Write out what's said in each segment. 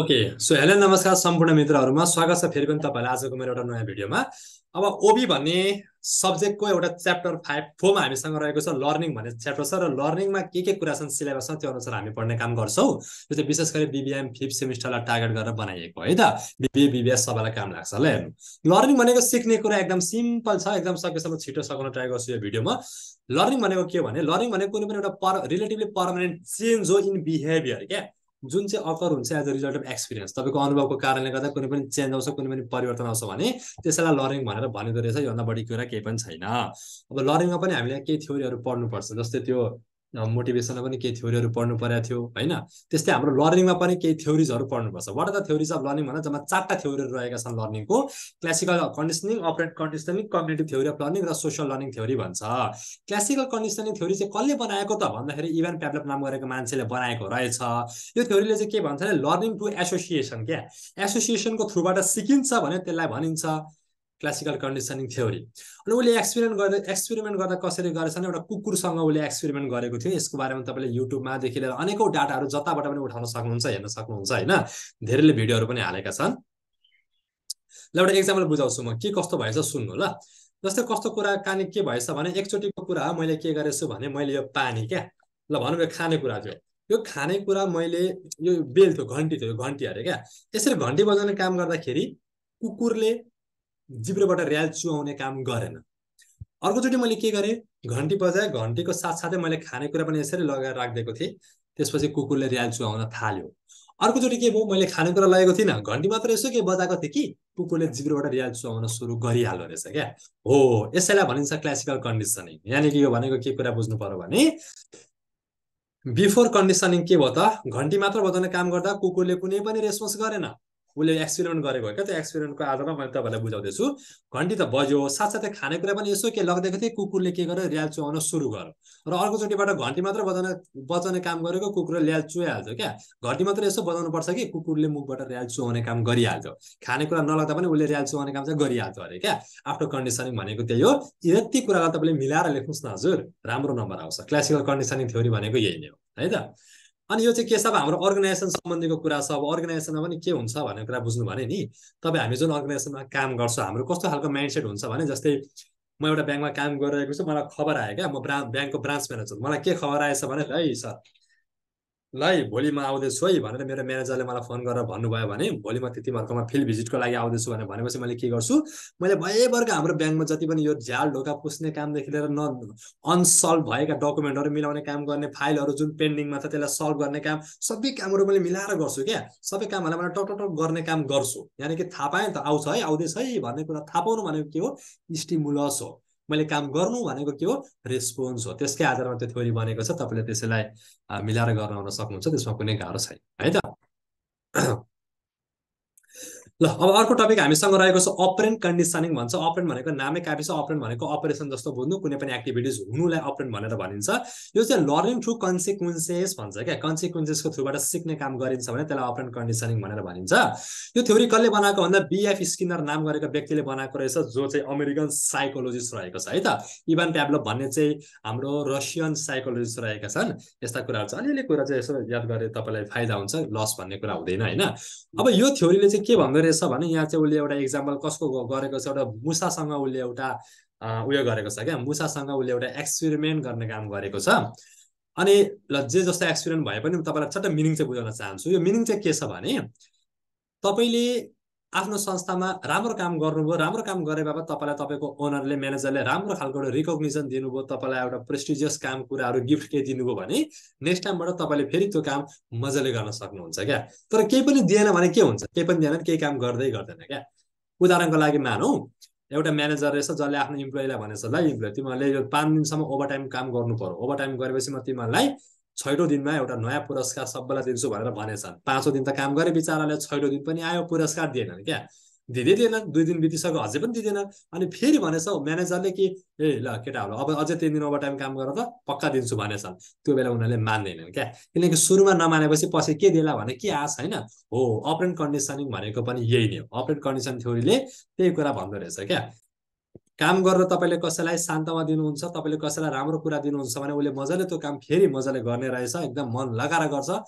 okay so hello नमस्कार सम्पूर्ण मित्रहरूमा स्वागत छ फेरि पनि तपाईँलाई आजको मेरो एउटा नयाँ भिडियोमा अब ओबी भन्ने सब्जेक्टको एउटा च्याप्टर फाइभ फोरमा हामीसँग रहेको छ लर्निङ भन्ने च्याप्टर छ र लर्निङमा के के कुरा छन् सिलेबस सिलेबसमा त्यो अनुसार हामी पढ्ने काम गर्छौँ त्यो चाहिँ विशेष गरी बिबिएम फिफ्थ सेमिस्टरलाई टार्गेट गरेर बनाइएको है त बिबिए बिबिएस सबैलाई काम लाग्छ ल हेर्नु लर्निङ भनेको सिक्ने कुरा एकदम सिम्पल छ एकदम सकेसम्म छिटो सघाउन ट्राई गर्छु यो भिडियोमा लर्निङ भनेको के भने लर्निङ भनेको कुनै पनि एउटा पर रिलेटिभली पर्मानेन्ट चेन्ज हो इन बिहेभियर क्या जुन चाहिँ अकर हुन्छ as a result of experience तपाईँको अनुभवको कारणले गर्दा कुनै पनि चेन्ज आउँछ कुनै पनि परिवर्तन आउँछ भने त्यसलाई लर्निङ भनेर भनेको रहेछ योभन्दा बढी कुरा केही पनि छैन अब लर्निङमा पनि हामीले केही थ्योरीहरू पढ्नुपर्छ जस्तै त्यो मोटिभेसनमा पनि केही थ्योरीहरू पढ्नु परेको थियो होइन त्यस्तै हाम्रो लर्निङमा पनि केही थ्योरिजहरू पढ्नुपर्छ what are the theories of learning भन्दा जम्मा चारवटा थ्योरीहरू रहेका छन् लर्निङको classical conditioning operant conditioning cognitive theory of learning र सोसियल लर्निङ थ्योरी भन्छ क्लासिकल कन्डिसनिङ थ्योरी चाहिँ कसले बनाएको त भन्दाखेरि इभेन्ट प्याप्लप नाम गरेको मान्छेले बनाएको रहेछ यो थ्योरीले चाहिँ के भन्छ भने लर्निङ टु एसोसिएसन क्या एसोसिएसनको थ्रुबाट सिकिन्छ भने त्यसलाई भनिन्छ क्लासिकल कन्डिसनिङ थ्योरी अनि उसले एक्सपेरिमेन्ट गर्दा एक्सपेरिमेन्ट गर्दा कसरी गरेछ भने एउटा कुकुरसँग उसले एक्सपेरिमेन्ट गरेको थियो यसको बारेमा तपाईँले युट्युबमादेखि लिएर अनेकौँ डाटाहरू जताबाट पनि उठाउन सक्नुहुन्छ हेर्न सक्नुहुन्छ होइन धेरैले भिडियोहरू पनि हालेका छन् ल एउटा इक्जाम्पल बुझाउँछु म के कस्तो भएछ सुन्नु ल जस्तै कस्तो कुरा काने के भएछ भने एकचोटिको कुरा मैले के गरेछु भने मैले यो पानी क्या ल भनौँ यो खानेकुरा थियो यो खानेकुरा मैले यो बेल थियो घन्टी थियो घन्टी अरे क्या यसरी घन्टी बजाउने काम गर्दाखेरि कुकुरले जिब्रोबाट ऱ्याल चुहाउने काम गरेन अर्कोचोटि मैले के गरेँ घन्टी बजाएँ घन्टीको साथसाथै मैले खानेकुरा पनि यसरी लगाएर राखिदिएको थिएँ त्यसपछि कुकुरले ऱ्याल चुहाउन थाल्यो अर्कोचोटि के भयो मैले खानेकुरा लगेको थिइनँ घन्टी मात्र यसो के बजाएको थिएँ कि कुकुरले जिब्रोबाट ऱ्याल चुहाउन सुरु गरिहाल्दो रहेछ क्या हो यसैलाई भनिन्छ क्लासिकल कन्डिसनिङ यानि कि यो भनेको के कुरा बुझ्नु पर्यो भने बिफोर कन्डिसनिङ के भयो त घन्टी मात्र बजाउने काम गर्दा कुकुरले कुनै पनि रेस्पोन्स गरेन उसले एक्सपेरिमेन्ट गरेको हो क्या त्यो एक्सपेरिमेन्टको आधारमा मैले तपाईँलाई बुझाउँदैछु घन्टी त बज्यो साथसाथै खानेकुरा पनि यसो के लगिदिएको थिएँ कुकुरले के गर्यो ल्याल चुहाउन सुरु गर्यो र अर्कोचोटिबाट घन्टी मात्र बजाउन बचाउने काम गरेको कुकुरले ल्याल चुहाइहाल्थ्यो क्या घन्टी मात्र यसो बजाउनु पर्छ कि कुकुरले मुखबाट ऱ्याल चुहाउने काम गरिहाल्थ्यो खानेकुरा नलग्दा पनि उसले ऱ्याल चुहाउने काम चाहिँ गरिहाल्छ अरे क्या आफ्टर कन्डिसनिङ भनेको त्यही हो यति कुरालाई तपाईँले मिलाएर लेख्नुहोस् न हजुर राम्रो नम्बर आउँछ क्लासिकल कन्डिसनिङ थ्योरी भनेको यही नै हो है त अनि यो चाहिँ के छ अब हाम्रो अर्गनाइजेसन सम्बन्धीको कुरा छ अब अर्गनाइजेसनमा पनि के हुन्छ भन्ने कुरा बुझ्नु भने नि तपाईँ हामी जुन अर्गनाइजेसनमा काम गर्छौँ हाम्रो कस्तो खालको माइन्डसेट हुन्छ भने जस्तै म एउटा ब्याङ्कमा काम गरिरहेको छु मलाई खबर आयो क्या म ब्रा ब्याङ्कको ब्रान्च म्यानेजर मलाई के खबर आएछ भने है सर ल भोलि म आउँदैछु है भनेर मेरो म्यानेजरले मलाई फोन गरेर भन्नुभयो भने भोलि म त्यति भर्खरमा फिल्ड भिजिटको लागि आउँदैछु भनेर भनेपछि मैले के गर्छु मैले भएभरको हाम्रो ब्याङ्कमा जति पनि यो झ्याल ढोका पुस्ने कामदेखि लिएर न अनसल्भ भएका डकुमेन्टहरू मिलाउने काम गर्ने फाइलहरू जुन पेन्डिङमा छ त्यसलाई सल्भ गर्ने काम सबै कामहरू मैले मिलाएर गर्छु क्या सबै कामहरूलाई मैले टक टक गर्ने काम गर्छु यानि कि थाहा पाएँ त आउँछ है आउँदैछ है भन्ने कुरा थाहा पाउनु भनेको के हो स्टिमुलस हो मैले काम गर्नु भनेको के हो रेस्पोन्स हो त्यसकै आधारमा त्यो थ्योरी बनेको छ तपाईँले त्यसैलाई मिलाएर गर्न सक्नुहुन्छ त्यसमा कुनै गाह्रो छैन है त ल अब अर्को टपिक हामीसँग रहेको छ अपरेन्ट कन्डिसनिङ भन्छ अपरेन्ट भनेको नामै कापी छ अपरेन्ट भनेको अपरेसन जस्तो बुझ्नु कुनै पनि एक्टिभिटिज हुनुलाई अपरेन्ट भनेर भनिन्छ यो चाहिँ लर्निङ थ्रु कन्सिक्वेन्सेस भन्छ क्या कन्सिक्वेन्सेसको थ्रुबाट सिक्ने काम गरिन्छ भने त्यसलाई अपरेन्ट कन्डिसनिङ भनेर भनिन्छ यो थ्योरी कसले बनाएको भन्दा बिएफ स्किनर नाम गरेको व्यक्तिले बनाएको रहेछ जो चाहिँ अमेरिकन साइकोलोजिस्ट रहेको छ है त इभान प्याब्लोभ भन्ने चाहिँ हाम्रो रसियन साइकोलोजिस्ट रहेका छन् यस्ता कुराहरू छ अलिअलि कुरा चाहिँ यसो याद गरे तपाईँलाई फाइदा हुन्छ लस भन्ने कुरा हुँदैन होइन अब यो थ्योरीले चाहिँ के भन्दो रहेछ रहेछ भने यहाँ चाहिँ उसले एउटा इक्जाम्पल कसको गरेको छ एउटा मुसासँग उसले एउटा उयो गरेको छ क्या मुसासँग उसले एउटा एक्सपेरिमेन्ट गर्ने काम गरेको छ अनि ल जे जस्तो एक्सपेरिमेन्ट भए पनि तपाईँलाई चट्ट मिनिङ चाहिँ बुझाउन चाहन्छु यो मिनिङ चाहिँ के छ भने तपाईँले आफ्नो संस्थामा राम्रो काम गर्नुभयो राम्रो काम गरे बापत तपाईँलाई तपाईँको ओनरले म्यानेजरले राम्रो खालको एउटा रिकग्निसन दिनुभयो तपाईँलाई एउटा प्रेस्टिजियस काम कुराहरू गिफ्ट केही दिनुभयो भने नेक्स्ट टाइमबाट तपाईँले फेरि त्यो काम मजाले गर्न सक्नुहुन्छ क्या तर केही पनि दिएन भने के हुन्छ केही पनि दिएन केही काम गर्दै गर्दैन क्या उदाहरणको लागि मानौँ एउटा म्यानेजर रहेछ जसले आफ्नो इम्प्लोइलाई भनेछ ल इम्प्लोइ तिमीहरूले यो पाँच दिनसम्म ओभरटाइम काम गर्नु पर्यो ओभर गरेपछि म तिमीहरूलाई छैटौँ दिनमा एउटा नयाँ पुरस्कार सबैलाई दिन्छु भनेर भनेछन् पाँचौँ दिन त काम गरे बिचाराले छैटौँ दिन पनि आयो पुरस्कार दिएनन् क्या दिँदै दिएन दुई दिन बितिसक्यो अझै पनि दिँदैन अनि फेरि भनेछ हौ म्यानेजरले कि ए ल केटाहरू अब अझै तिन दिन ओभर टाइम काम गरेर त पक्का दिन्छु भनेछन् त्यो बेला उनीहरूले मान्दैनन् क्या किनकि सुरुमा नमानेपछि पछि के दिएला भने के आश होइन हो अपरेन्ट कन्डिसनिङ भनेको पनि यही नै हो अपरेन्ट कन्डिसन थ्योरीले त्यही कुरा भन्दो रहेछ क्या काम गरेर तपाईँले कसैलाई शान्तमा दिनुहुन्छ तपाईँले कसैलाई राम्रो कुरा दिनुहुन्छ भने उसले मजाले त्यो काम फेरि मजाले गर्ने रहेछ एकदम मन लगाएर गर्छ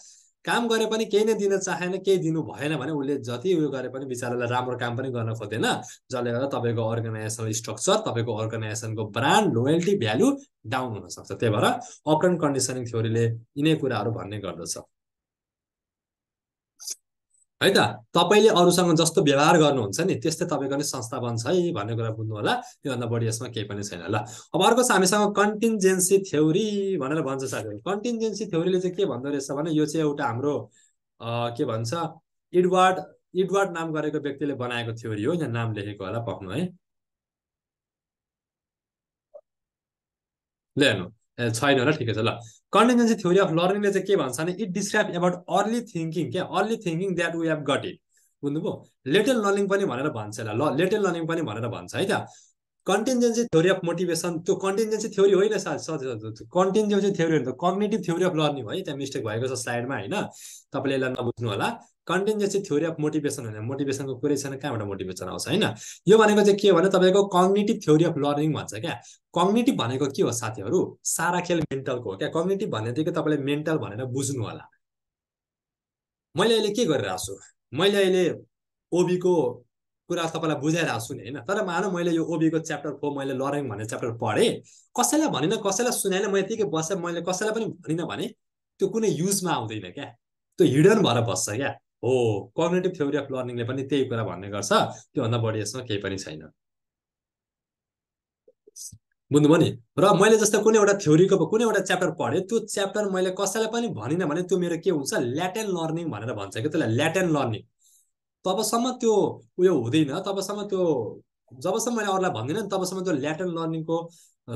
काम गरे पनि केही नै दिन चाहेन केही दिनु भएन भने उसले जति उयो गरे पनि बिचरालाई राम्रो काम पनि गर्न खोज्दैन जसले गर्दा तपाईँको अर्गनाइजेसनल स्ट्रक्चर तपाईँको अर्गनाइजेसनको ब्रान्ड लोयल्टी भ्यालु डाउन हुनसक्छ त्यही भएर अप कन्डिसनिङ थ्योरीले यिनै कुराहरू भन्ने गर्दछ है त तपाईँले अरूसँग जस्तो व्यवहार गर्नुहुन्छ नि त्यस्तै तपाईँको नै संस्था बन्छ है भन्ने कुरा बुझ्नु होला त्योभन्दा बढी यसमा केही पनि छैन ल अब अर्को छ हामीसँग कन्टिन्जेन्सी थ्योरी भनेर भन्छ साथीहरू कन्टिन्जेन्सी थ्योरीले चाहिँ के भन्दो रहेछ भने यो चाहिँ एउटा हाम्रो के भन्छ इडवार्ड इडवार्ड नाम गरेको व्यक्तिले बनाएको थ्योरी हो यहाँ नाम लेखेको होला पक्नु है ल हेर्नु छैन र ठिकै छ ल कन्टेन्जेन्सी थ्योरी अफ लर्निङले चाहिँ के भन्छ भने it describe about early thinking क्या early thinking that we have got it बुझ्नुभयो लेटेल लर्निङ पनि भनेर भन्छ ल लेटेल लर्निङ पनि भनेर भन्छ है त कन्टेन्जेन्सी थ्योरी अफ मोटिभेसन त्यो कन्टेन्जेन्सी थ्योरी होइन सर कन्टेन्जेन्सी थ्योरी त कग्नेटिभ थ्योरी अफ लर्निङ है त्यहाँ मिस्टेक भएको छ स्लाइडमा होइन तपाईँले यसलाई नबुझ्नु होला कन्टिन्जेन्सी थ्योरी अफ मोटिभेसन होइन मोटिभेसनको कुरै छैन कहाँबाट मोटिभेसन आउँछ होइन यो भनेको चाहिँ के भने तपाईँको कम्युनिटी थ्योरी अफ लर्निङ भन्छ क्या कम्युनिटी भनेको के हो साथीहरू सारा खेल मेन्टलको हो क्या कम्युनिटी भन्ने बित्तिकै तपाईँले मेन्टल भनेर बुझ्नु होला मैले अहिले के गरिरहेको छु मैले अहिले ओबीको कुरा तपाईँलाई बुझाइरहेको छु नि होइन तर मानौ मैले यो ओबीको च्याप्टर फोर मैले लर्निङ भन्ने च्याप्टर पढेँ कसैलाई भनेन कसैलाई सुनाएन मैले यतिकै बसेँ मैले कसैलाई पनि भनिनँ भने त्यो कुनै युजमा आउँदैन क्या त्यो हिडन भएर बस्छ क्या हो कग्नेटिभ थ्योरी अफ लर्निङले पनि त्यही कुरा भन्ने गर्छ त्योभन्दा बढी यसमा केही पनि छैन बुझ्नुभयो नि र मैले जस्तो कुनै एउटा थ्योरीको कुनै एउटा च्याप्टर पढेँ त्यो च्याप्टर मैले कसैलाई पनि भनिनँ भने त्यो मेरो के हुन्छ ल्याटेन लर्निङ भनेर भन्छ कि त्यसलाई ल्याटेन लर्निङ तबसम्म त्यो उयो हुँदैन तबसम्म त्यो जबसम्म मैले अरूलाई भन्दिनँ नि तबसम्म त्यो ल्याटेन लर्निङको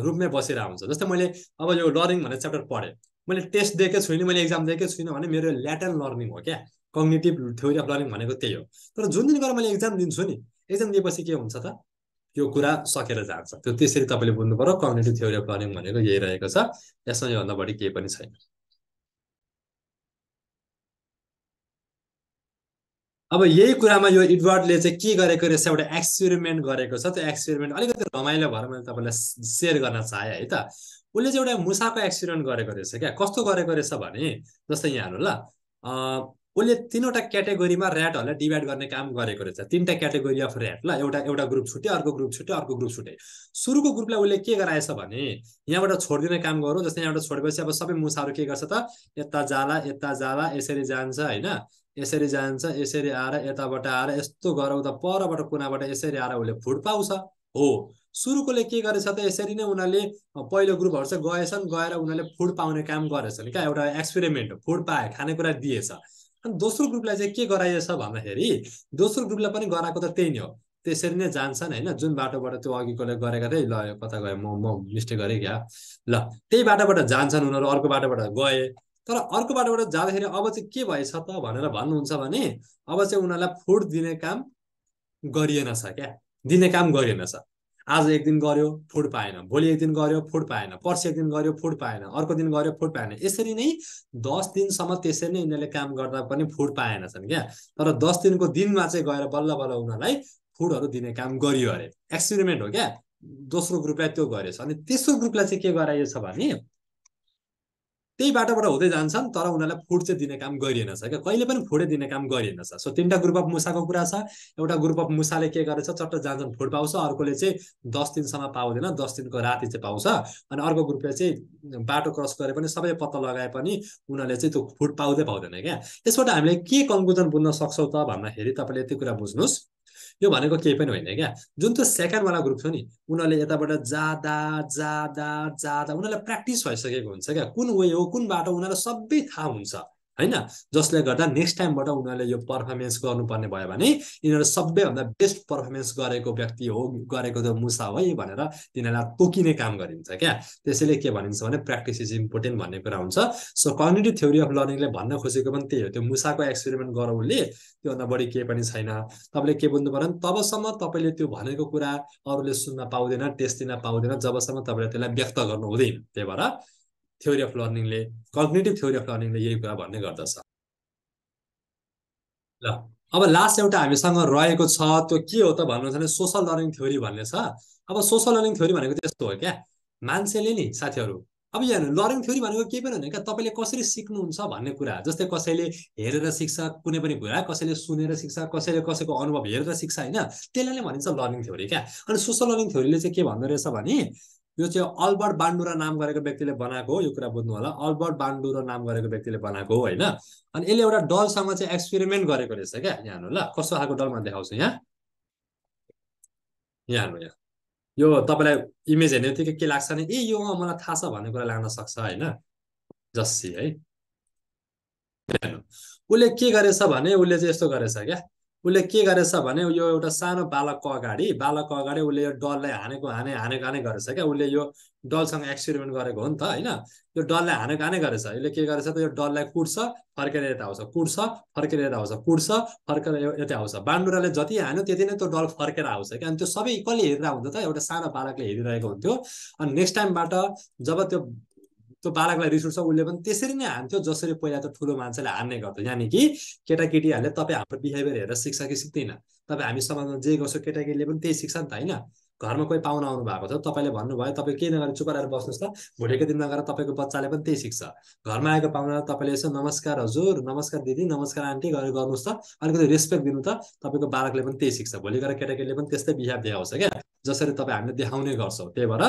रूपमै बसेर हुन्छ जस्तै मैले अब यो लर्निङ भनेर च्याप्टर पढेँ मैले टेस्ट दिएकै छुइनँ मैले एक्जाम दिएकै छुइनँ भने मेरो ल्याटेन लर्निङ हो क्या कग्नेटिभ थ्योरी अफ लर्निङ भनेको त्यही हो तर जुन दिन गएर मैले एक्जाम दिन्छु नि एक्जाम दिएपछि के हुन्छ त यो कुरा सकेर जान्छ त्यो त्यसरी तपाईँले बुझ्नु पऱ्यो कम्युनिटी थ्योरी अफ लर्निङ भनेको यही रहेको छ यसमा योभन्दा बढी केही पनि छैन अब यही कुरामा यो इडवर्डले चाहिँ के गरेको रहेछ एउटा एक्सपेरिमेन्ट गरेको छ त्यो एक्सपेरिमेन्ट अलिकति रमाइलो भएर मैले तपाईँलाई सेयर गर्न चाहेँ है त उसले चाहिँ एउटा मुसाको एक्सपेरिमेन्ट गरेको रहेछ क्या कस्तो गरेको रहेछ भने जस्तै यहाँ हेर्नु ल उसले तिनवटा क्याटेगोरीमा ऱ्याटहरूलाई डिभाइड गर्ने काम गरेको रहेछ तिनवटा क्याटेगोरी अफ ऱ्याट ल एउटा एउटा ग्रुप छुट्यो अर्को ग्रुप छुट्यो अर्को ग्रुप छुट्यो सुरुको ग्रुपलाई उसले के गराएछ भने यहाँबाट छोडिदिने काम गरौँ जस्तै यहाँबाट छोडेपछि अब सबै मुसाहरू के गर्छ त यता जाला यता जाला यसरी जान्छ होइन यसरी जान्छ यसरी आएर यताबाट आएर यस्तो गरौँ त परबाट कुनाबाट यसरी आएर उसले फुड पाउँछ हो सुरुकोले के गरेछ त यसरी नै उनीहरूले पहिलो ग्रुपहरू चाहिँ गएछन् गएर उनीहरूले फुड पाउने काम गरेछन् क्या एउटा एक्सपेरिमेन्ट फुड पाए खानेकुरा दिएछ अनि दोस्रो ग्रुपलाई चाहिँ के गराइएछ भन्दाखेरि दोस्रो ग्रुपलाई पनि गराएको त त्यही नै हो त्यसरी नै जान्छन् होइन जुन बाटोबाट त्यो अघिकोले गरेका थिए ल यो कता गयो म म मिस्टेक गरेँ क्या ल त्यही बाटोबाट जान्छन् उनीहरू अर्को बाटोबाट गए तर अर्को बाटोबाट जाँदाखेरि अब चाहिँ के भएछ त भनेर भन्नुहुन्छ भने अब चाहिँ उनीहरूलाई फुड दिने काम गरिएनछ क्या दिने काम गरिएनछ आज एक दिन गऱ्यो फुड पाएन भोलि एक दिन गऱ्यो फुड पाएन पर्सि एक दिन गऱ्यो फुड पाएन अर्को दिन गऱ्यो फुड पाएन यसरी नै दस दिनसम्म त्यसरी नै यिनीहरूले काम गर्दा पनि फुड छन् क्या तर दस दिनको दिनमा चाहिँ गएर बल्ल बल्ल उनीहरूलाई फुडहरू दिने काम गरियो अरे एक्सपेरिमेन्ट हो क्या दोस्रो ग्रुपलाई त्यो गरेछ अनि तेस्रो ग्रुपलाई चाहिँ के गराइएछ भने त्यही बाटोबाट हुँदै जान्छन् तर उनीहरूलाई फुड चाहिँ दिने काम गरिएनछ क्या कहिले पनि फुडै दिने काम गरिएनछ सो तिनवटा ग्रुप अफ मुसाको कुरा छ एउटा ग्रुप अफ मुसाले के गरेछ चट्ट जान्छन् फुड पाउँछ अर्कोले चाहिँ दस दिनसम्म पाउँदैन दस दिनको राति चाहिँ पाउँछ अनि अर्को ग्रुपले चाहिँ बाटो क्रस गरे पनि सबै पत्ता लगाए पनि उनीहरूले चाहिँ त्यो फुड पाउँदै पाउँदैन क्या यसबाट हामीले के कन्क्लुजन बुझ्न सक्छौँ त भन्दाखेरि तपाईँले यति कुरा बुझ्नुहोस् यो भनेको केही पनि होइन क्या जुन त्यो सेकेन्डवाला ग्रुप छ नि उनीहरूले यताबाट जाँदा जाँदा जाँदा उनीहरूलाई प्र्याक्टिस भइसकेको हुन्छ क्या कुन वे हो कुन बाटो उनीहरूलाई सबै थाहा हुन्छ होइन जसले गर्दा नेक्स्ट टाइमबाट उनीहरूले यो पर्फर्मेन्स गर्नुपर्ने भयो भने यिनीहरू सबैभन्दा बेस्ट पर्फर्मेन्स गरेको व्यक्ति हो गरेको त मुसा हो है भनेर तिनीहरूलाई तोकिने काम गरिन्छ क्या त्यसैले के भनिन्छ भने प्र्याक्टिस इज इम्पोर्टेन्ट भन्ने कुरा हुन्छ सो कम्युनिटी थ्योरी अफ लर्निङले भन्न खोजेको पनि त्यही हो त्यो मुसाको एक्सपेरिमेन्ट गर उसले त्योभन्दा बढी केही पनि छैन तपाईँले के बुझ्नु पऱ्यो भने तबसम्म तपाईँले त्यो भनेको कुरा अरूले सुन्न पाउँदैन टेस्ट दिन पाउँदैन जबसम्म तपाईँले त्यसलाई व्यक्त गर्नु हुँदैन त्यही भएर थ्योरी अफ लर्निङले कम्पिटेटिभ थ्योरी अफ लर्निङले यही कुरा भन्ने गर्दछ ल अब लास्ट एउटा हामीसँग रहेको छ त्यो के हो त भन्नुहुन्छ भने सोसल लर्निङ थ्योरी भन्ने छ अब सोसल लर्निङ थ्योरी भनेको त्यस्तो हो क्या मान्छेले नि साथीहरू अब यहाँ लर्निङ थ्योरी भनेको केही पनि होइन क्या तपाईँले कसरी सिक्नुहुन्छ भन्ने कुरा जस्तै कसैले हेरेर सिक्छ कुनै पनि कुरा कसैले सुनेर सिक्छ कसैले कसैको अनुभव हेरेर सिक्छ होइन त्यसलाई नै भनिन्छ लर्निङ थ्योरी क्या अनि सोसल लर्निङ थ्योरीले चाहिँ के भन्दो रहेछ भने यो चाहिँ अल्बर्ट बान्डुरा नाम गरेको व्यक्तिले बनाएको हो यो कुरा बुझ्नु होला अल्बर्ट बान्डुरा नाम गरेको व्यक्तिले बनाएको हो होइन अनि यसले एउटा डलसँग चाहिँ एक्सपेरिमेन्ट गरेको रहेछ क्या यहाँ ल कस्तो खालको डलमा देखाउँछु यहाँ यहाँ यहाँ यो तपाईँलाई इमेज हेर्ने बित्तिकै के लाग्छ नि ए यो मलाई थाहा छ भन्ने कुरा लाग्न सक्छ होइन जस्सी है उसले के गरेछ भने उसले चाहिँ यस्तो गरेछ क्या उसले के गरेछ भने यो एउटा सानो बालकको अगाडि बालकको अगाडि उसले यो डललाई हानेको हाने हानेको हाने गरेछ क्या उसले यो डलसँग एक्सपेरिमेन्ट गरेको हो नि त होइन यो डललाई हाने हाने गरेछ यसले के गरेछ त यो डललाई कुट्छ फर्केर यता आउँछ कुट्छ फर्केर यता आउँछ कुट्छ फर्केर यता आउँछ बान्डुराले जति हान्यो त्यति नै त्यो डल फर्केर आउँछ क्या अनि त्यो सबै कसले हेरिरहेको हुन्थ्यो त एउटा सानो बालकले हेरिरहेको हुन्थ्यो अनि नेक्स्ट टाइमबाट जब त्यो त्यो बालकलाई रिस उठ्छ उसले पनि त्यसरी नै हान्थ्यो जसरी पहिला त ठुलो मान्छेले हान्ने गर्थ्यो यानि कि केटाकेटीहरूले तपाईँ हाम्रो बिहेभियर हेरेर सिक्छ कि सिक्दैन तपाईँ हामी समाजमा जे गर्छौँ केटाकेटीले पनि त्यही सिक्छ नि त होइन घरमा कोही पाहुना आउनु भएको छ तपाईँले भन्नुभयो तपाईँ केही नगरेर चुपाएर बस्नुहोस् त भोलिको दिन नगर तपाईँको बच्चाले पनि त्यही सिक्छ घरमा आएको पाहुनालाई तपाईँले यसो नमस्कार हजुर नमस्कार दिदी नमस्कार आन्टी गरेर गर्नुहोस् त अलिकति रेस्पेक्ट दिनु त तपाईँको बालकले पनि त्यही सिक्छ भोलि गएर केटाकेटीले पनि त्यस्तै बिहाब देखाउँछ क्या जसरी तपाईँ हामीले देखाउने गर्छौँ त्यही भएर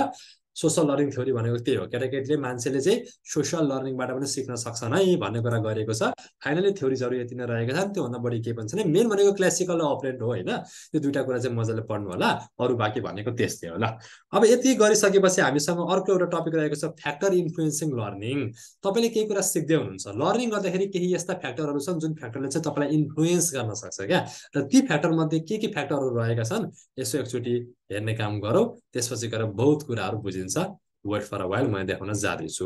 सोसल लर्निङ थ्योरी भनेको त्यही हो केटाकेटीले मान्छेले चाहिँ सोसल लर्निङबाट पनि सिक्न सक्छन् है भन्ने कुरा गरेको छ फाइनली थ्योरिजहरू यति नै रहेका छन् त्योभन्दा बढी के पनि छैन मेन भनेको क्लासिकल र अपरेन्ट हो होइन त्यो दुइटा कुरा चाहिँ मजाले पढ्नु होला अरू बाँकी भनेको त्यस्तै होला अब यति गरिसकेपछि हामीसँग अर्को एउटा टपिक रहेको छ फ्याक्टर इन्फ्लुएन्सिङ लर्निङ तपाईँले केही कुरा सिक्दै हुनुहुन्छ लर्निङ गर्दाखेरि केही यस्ता फ्याक्टरहरू छन् जुन फ्याक्टरले चाहिँ तपाईँलाई इन्फ्लुएन्स गर्न सक्छ क्या र ती फ्याक्टरमध्ये के के फ्याक्टरहरू रहेका छन् यसो एकचोटि हेर्ने काम गरौँ त्यसपछि गएर बहुत कुराहरू बुझिन्छ दिन्छ वेट फर अ वाइल म देखाउन जाँदैछु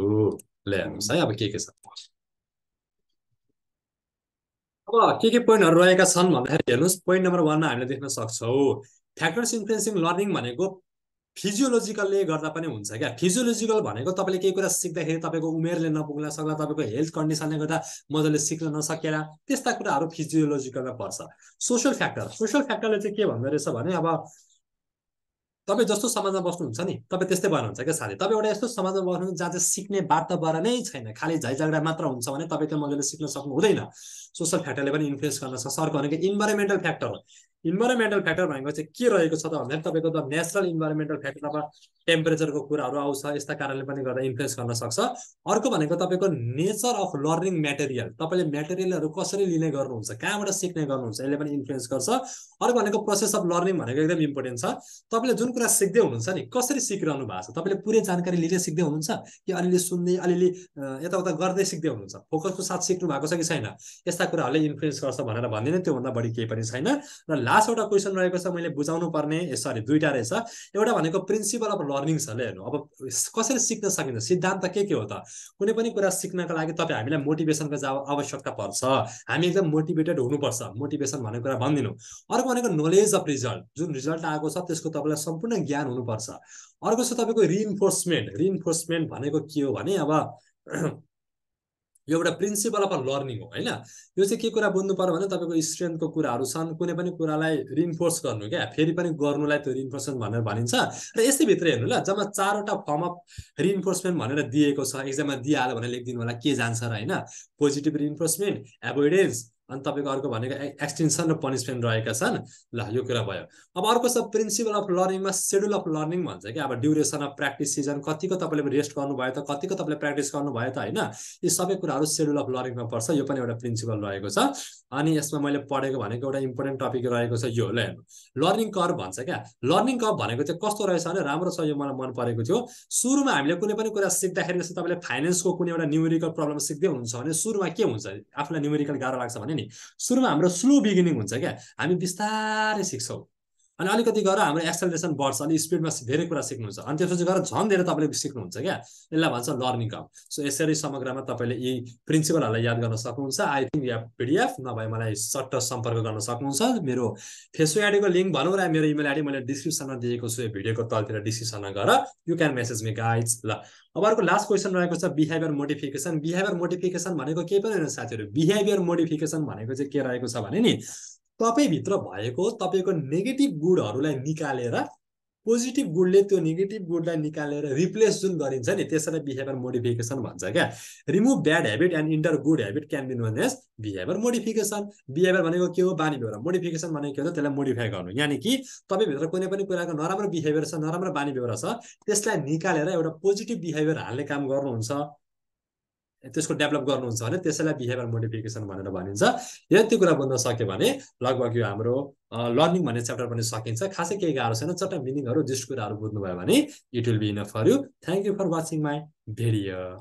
ल हेर्नुहोस् है अब के के छ अब के के पोइन्टहरू रहेका छन् भन्दाखेरि हेर्नुहोस् पोइन्ट नम्बर वानमा हामीले देख्न सक्छौँ फ्याक्टर्स इन्फ्लुएन्सिङ लर्निङ भनेको फिजियोलोजिकलले गर्दा पनि हुन्छ क्या फिजियोलोजिकल भनेको तपाईँले केही कुरा सिक्दाखेरि तपाईँको उमेरले नपुग्न सक्ला तपाईँको हेल्थ कन्डिसनले गर्दा मजाले सिक्न नसकेर त्यस्ता कुराहरू फिजियोलोजिकलमा पर्छ सोसियल फ्याक्टर सोसियल फ्याक्टरले चाहिँ के भन्दो रहेछ भने अब तपाईँ जस्तो समाजमा बस्नुहुन्छ नि तपाईँ त्यस्तै भएर हुन्छ क्या साथी तपाईँ एउटा यस्तो समाजमा बस्नुहुन्छ जहाँ चाहिँ सिक्ने वार्ताबाट नै छैन खालि झगडा मात्र हुन्छ भने तपाईँ त्यो मजाले सिक्न सक्नु हुँदैन सोसल फ्याक्टरले पनि इन्फ्लुएन्स गर्न सक्छ अर्को भनेको इन्भाइरोमेन्टल फ्याक्टर हो इन्भाइरोमेन्टल फ्याक्टर भनेको चाहिँ के रहेको छ त भन्दाखेरि तपाईँको त नेचुरल इन्भाइरोमेन्टल फ्याक्टर अब टेम्परेचरको कुराहरू आउँछ यस्ता कारणले पनि गर्दा इन्फ्लुएन्स गर्न सक्छ अर्को भनेको तपाईँको नेचर अफ लर्निङ मेटेरियल तपाईँले मेटेरियलहरू कसरी लिने गर्नुहुन्छ कहाँबाट सिक्ने गर्नुहुन्छ यसले पनि इन्फ्लुएन्स गर्छ अर्को भनेको प्रोसेस अफ लर्निङ भनेको एकदम इम्पोर्टेन्ट छ तपाईँले जुन कुरा सिक्दै हुनुहुन्छ नि कसरी सिकिरहनु भएको छ तपाईँले पुरै जानकारी लिएर सिक्दै हुनुहुन्छ कि अलिअलि सुन्दै अलिअलि यताउता गर्दै सिक्दै हुनुहुन्छ फोकसको साथ सिक्नु भएको छ कि छैन यस्ता कुराहरूले इन्फ्लुएन्स गर्छ भनेर भन्दैन त्योभन्दा बढी केही पनि छैन र लास्टवटा क्वेसन रहेको छ मैले बुझाउनु पर्ने सरी दुइटा रहेछ एउटा भनेको प्रिन्सिपल अफ लर्निङ छ हेर्नु अब कसरी सिक्न सकिन्छ सिद्धान्त के के हो त कुनै पनि कुरा सिक्नको लागि तपाईँ हामीलाई मोटिभेसनको जा आवश्यकता पर्छ हामी एकदम मोटिभेटेड हुनुपर्छ मोटिभेसन भन्ने कुरा भनिदिनु अर्को भनेको नलेज अफ रिजल्ट जुन रिजल्ट आएको छ त्यसको तपाईँलाई सम्पूर्ण ज्ञान हुनुपर्छ अर्को छ तपाईँको रिइन्फोर्समेन्ट रिइन्फोर्समेन्ट भनेको के हो भने अब यो एउटा प्रिन्सिपल अफ लर्निङ हो होइन यो चाहिँ के कुरा बुझ्नु पऱ्यो भने तपाईँको स्ट्रेन्थको कुराहरू छन् कुनै पनि कुरालाई रिन्फोर्स गर्नु क्या फेरि पनि गर्नुलाई त्यो रिन्फोर्समेन्ट भनेर भनिन्छ र भित्र हेर्नु ल जम्मा चारवटा फर्म अफ रिन्फोर्समेन्ट भनेर दिएको छ एक्जाममा दिइहाल्यो भने लेखिदिनु होला के जान्छ र होइन पोजिटिभ रिन्फोर्समेन्ट एभोइडेन्स अनि तपाईँको अर्को भनेको एक्सटेन्सन र पनिसमेन्ट रहेका छन् ल यो कुरा भयो अब अर्को छ प्रिन्सिपल अफ लर्निङमा सेड्युल अफ लर्निङ भन्छ कि अब ड्युरेसन अफ प्र्याक्टिस सिजन कतिको तपाईँले रेस्ट गर्नुभयो त कतिको तपाईँले प्र्याक्टिस गर्नुभयो त होइन यी सबै कुराहरू सेड्युल अफ लर्निङमा पर्छ यो पनि एउटा प्रिन्सिपल रहेको छ अनि यसमा मैले पढेको भनेको एउटा इम्पोर्टेन्ट टपिक रहेको छ यो ल हेर्नु लर्निङ कर्भ भन्छ क्या लर्निङ कर्भ भनेको चाहिँ कस्तो रहेछ भने राम्रो छ यो मलाई मन परेको थियो सुरुमा हामीले कुनै पनि कुरा सिक्दाखेरि जस्तो तपाईँले फाइनेन्सको कुनै एउटा न्युमेरिकल प्रब्लम सिक्दै हुन्छ भने सुरुमा के हुन्छ आफूलाई न्युमेरिकल गाह्रो लाग्छ भने नि सुरुमा हाम्रो स्लो बिगिनिङ हुन्छ क्या हामी बिस्तारै सिक्छौँ अनि अलिकति गएर हाम्रो एक्सलेसन बढ्छ अनि स्पिडमा धेरै कुरा सिक्नुहुन्छ अनि त्यसपछि गएर झन् धेरै तपाईँले सिक्नुहुन्छ क्या यसलाई भन्छ लर्निङ कम सो यसरी समग्रमा तपाईँले यी प्रिन्सिपलहरूलाई याद गर्न सक्नुहुन्छ आई थिङ्क या पिडिएफ नभए मलाई सट्ट सम्पर्क गर्न सक्नुहुन्छ मेरो फेसबुक आइडीको लिङ्क भनौँ र मेरो इमेल आइडी मैले डिस्क्रिप्सनमा दिएको छु यो भिडियोको तलतिर डिस्क्रिप्सनमा गएर you can message me guides ल अब अर्को लास्ट क्वेसन रहेको छ बिहेभियर मोडिफिकेसन बिहेभियर मोडिफिकेसन भनेको केही पनि होइन साथीहरू बिहेभियर मोडिफिकेसन भनेको चाहिँ के रहेको छ भने नि तपाईँभित्र भएको तपाईँको नेगेटिभ गुडहरूलाई निकालेर पोजिटिभ गुडले त्यो नेगेटिभ गुडलाई निकालेर रिप्लेस जुन गरिन्छ नि त्यसलाई बिहेभियर मोडिफिकेसन भन्छ क्या remove bad habit and enter good habit can be known as behaviour modification behaviour भनेको के हो बानी बेहोरा मोडिफिकेसन भनेको के हो त्यसलाई मोडिफाई गर्नु यानि कि तपाईँभित्र कुनै पनि कुराको नराम्रो बिहेभियर छ नराम्रो बानी बेहोरा छ त्यसलाई निकालेर एउटा पोजिटिभ बिहेभियर हाल्ने काम गर्नुहुन्छ त्यसको डेभलप गर्नुहुन्छ भने त्यसैलाई बिहेभियर मोडिफिकेसन भनेर भनिन्छ यदि त्यो कुरा बुझ्न सक्यो भने लगभग यो हाम्रो लर्निङ भन्ने च्याप्टर पनि सकिन्छ खासै केही गाह्रो छैन चट्ट मिनिङहरू जस्ट कुराहरू बुझ्नुभयो भने it will be enough for you thank you for watching my video